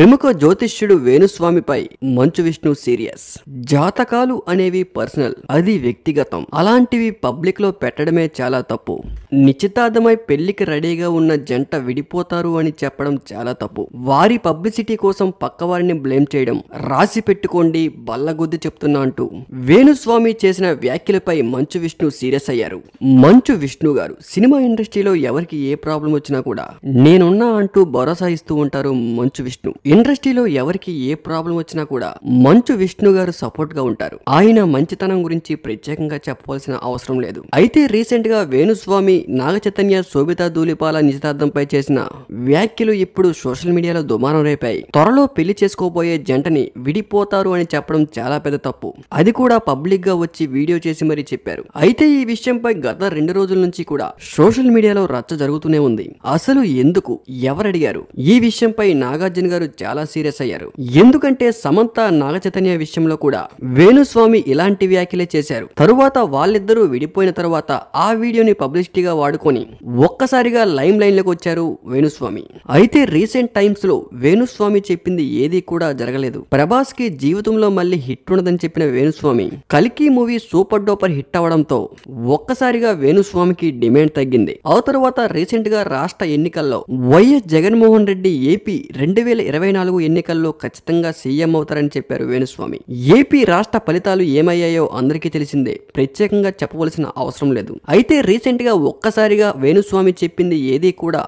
ప్రముఖ జ్యోతిష్యుడు వేణుస్వామిపై మంచు విష్ణు సీరియస్ జాతకాలు అనేవి పర్సనల్ అది వ్యక్తిగతం అలాంటివి పబ్లిక్ లో పెట్టడమే చాలా తప్పు నిశ్చితార్థమై పెళ్లికి రెడీగా ఉన్న జంట విడిపోతారు అని చెప్పడం చాలా తప్పు వారి పబ్లిసిటీ కోసం పక్కవారిని బ్లేమ్ చేయడం రాసి పెట్టుకోండి బల్లగుద్ది చెప్తున్నా అంటూ వేణుస్వామి చేసిన వ్యాఖ్యలపై మంచు విష్ణు సీరియస్ అయ్యారు మంచు విష్ణు గారు సినిమా ఇండస్ట్రీలో ఎవరికి ఏ ప్రాబ్లం వచ్చినా కూడా నేనున్నా అంటూ భరోసా ఇస్తూ ఉంటారు మంచు విష్ణు ఇండస్ట్రీలో ఎవరికి ఏ ప్రాబ్లం వచ్చినా కూడా మంచు విష్ణు గారు సపోర్ట్ గా ఉంటారు ఆయన మంచితనం గురించి ప్రత్యేకంగా చెప్పవలసిన అవసరం లేదు అయితే రీసెంట్ గా వేణుస్వామి నాగ చైతన్య శోభిత దూలిపాల నిశ్చితార్థంపై చేసిన వ్యాఖ్యలు ఇప్పుడు సోషల్ మీడియాలో దుమారం రేపాయి త్వరలో పెళ్లి చేసుకోబోయే జంటని విడిపోతారు అని చెప్పడం చాలా పెద్ద తప్పు అది కూడా పబ్లిక్ గా వచ్చి వీడియో చేసి మరీ చెప్పారు అయితే ఈ విషయంపై గత రెండు రోజుల నుంచి కూడా సోషల్ మీడియాలో రచ్చ జరుగుతూనే ఉంది అసలు ఎందుకు ఎవరడిగారు ఈ విషయంపై నాగార్జున గారు చాలా సీరియస్ అయ్యారు ఎందుకంటే సమంత నాగచైతన్య విషయంలో కూడా వేణుస్వామి ఇలాంటి వ్యాఖ్యలే చేశారు తరువాత వాళ్ళిద్దరూ విడిపోయిన తర్వాత ఆ వీడియోని పబ్లిసిటీగా వాడుకొని ఒక్కసారిగా లైమ్ లైన్ లోకి వచ్చారు వేణుస్వామి అయితే రీసెంట్ టైమ్స్ లో వేణుస్వామి చెప్పింది ఏది కూడా జరగలేదు ప్రభాస్ కి జీవితంలో మళ్ళీ హిట్ ఉండదని చెప్పిన వేణుస్వామి కలికి మూవీ సూపర్ డోపర్ హిట్ అవడంతో ఒక్కసారిగా వేణుస్వామికి డిమాండ్ తగ్గింది ఆ తర్వాత రీసెంట్ గా రాష్ట్ర ఎన్నికల్లో వైఎస్ జగన్మోహన్ రెడ్డి ఏపీ రెండు వేల ఇరవై ఇరవై నాలుగు ఎన్నికల్లో ఖచ్చితంగా సీఎం అవుతారని చెప్పారు వేణుస్వామి ఏపీ రాష్ట్ర ఫలితాలు ఏమయ్యాయో అందరికీ తెలిసిందే ప్రత్యేకంగా చెప్పవలసిన అవసరం లేదు అయితే రీసెంట్ గా ఒక్కసారిగా వేణుస్వామి చెప్పింది ఏది కూడా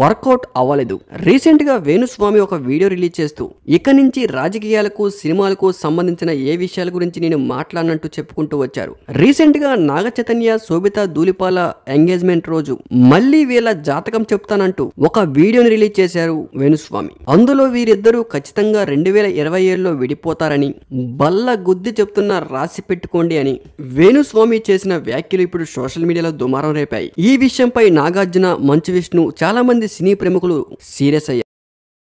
వర్కౌట్ అవ్వలేదు రీసెంట్ గా వేణుస్వామి ఒక వీడియో రిలీజ్ చేస్తూ ఇక నుంచి రాజకీయాలకు సినిమాలకు సంబంధించిన ఏ విషయాల గురించి నేను మాట్లాడినట్టు చెప్పుకుంటూ వచ్చారు రీసెంట్ గా నాగ చైతన్య శోభిత దూలిపాల ఎంగేజ్మెంట్ రోజు మళ్ళీ వీళ్ళ జాతకం చెప్తానంటూ ఒక వీడియోని రిలీజ్ చేశారు వేణుస్వామి అందులో వీరిద్దరూ ఖచ్చితంగా రెండు వేల ఇరవై ఏడులో విడిపోతారని బల్ల గుద్ది చెప్తున్న రాసి పెట్టుకోండి అని వేణుస్వామి చేసిన వ్యాఖ్యలు ఇప్పుడు సోషల్ మీడియాలో దుమారం రేపాయి ఈ విషయంపై నాగార్జున మంచు విష్ణు చాలా మంది సినీ ప్రముఖులు సీరియస్ అయ్యారు